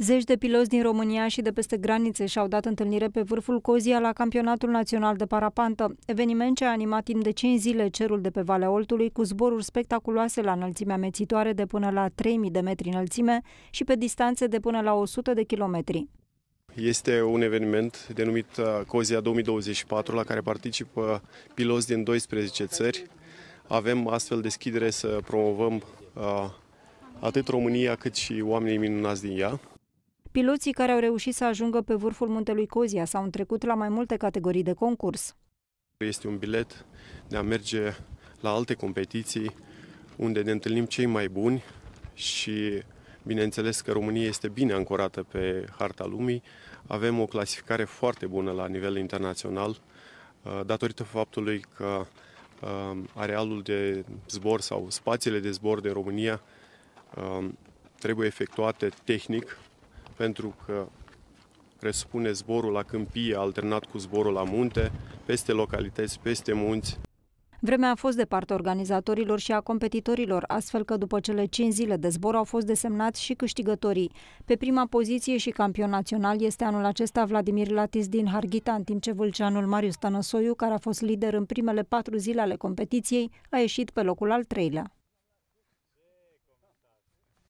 Zeci de piloți din România și de peste granițe și-au dat întâlnire pe vârful Cozia la Campionatul Național de Parapantă, eveniment ce a animat timp de 5 zile cerul de pe Valea Oltului cu zboruri spectaculoase la înălțimea mețitoare de până la 3000 de metri înălțime și pe distanțe de până la 100 de kilometri. Este un eveniment denumit uh, Cozia 2024 la care participă piloți din 12 țări. Avem astfel deschidere să promovăm uh, atât România cât și oamenii minunați din ea. Piloții care au reușit să ajungă pe vârful muntelui Cozia s-au întrecut la mai multe categorii de concurs. Este un bilet de a merge la alte competiții unde ne întâlnim cei mai buni și bineînțeles că România este bine ancorată pe harta lumii. Avem o clasificare foarte bună la nivel internațional uh, datorită faptului că uh, arealul de zbor sau spațiile de zbor de România uh, trebuie efectuate tehnic pentru că presupune zborul la câmpie alternat cu zborul la munte, peste localități, peste munți. Vremea a fost de partea organizatorilor și a competitorilor, astfel că după cele 5 zile de zbor au fost desemnați și câștigătorii. Pe prima poziție și campion național este anul acesta Vladimir Latis din Harghita, în timp ce vulceanul Marius Tănăsoiu, care a fost lider în primele patru zile ale competiției, a ieșit pe locul al treilea.